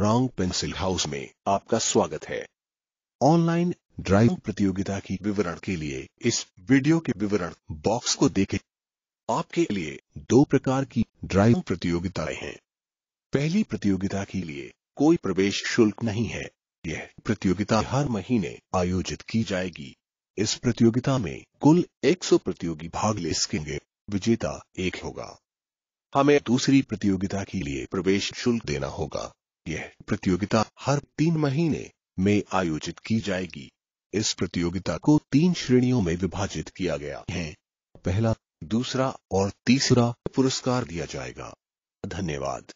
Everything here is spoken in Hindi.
रॉन्ग पेंसिल हाउस में आपका स्वागत है ऑनलाइन ड्राइंग प्रतियोगिता की विवरण के लिए इस वीडियो के विवरण बॉक्स को देखें आपके लिए दो प्रकार की ड्राइंग प्रतियोगिताएं हैं पहली प्रतियोगिता के लिए कोई प्रवेश शुल्क नहीं है यह प्रतियोगिता हर महीने आयोजित की जाएगी इस प्रतियोगिता में कुल 100 प्रतियोगी भाग ले सकेंगे विजेता एक होगा हमें दूसरी प्रतियोगिता के लिए प्रवेश शुल्क देना होगा यह प्रतियोगिता हर तीन महीने में आयोजित की जाएगी इस प्रतियोगिता को तीन श्रेणियों में विभाजित किया गया है पहला दूसरा और तीसरा पुरस्कार दिया जाएगा धन्यवाद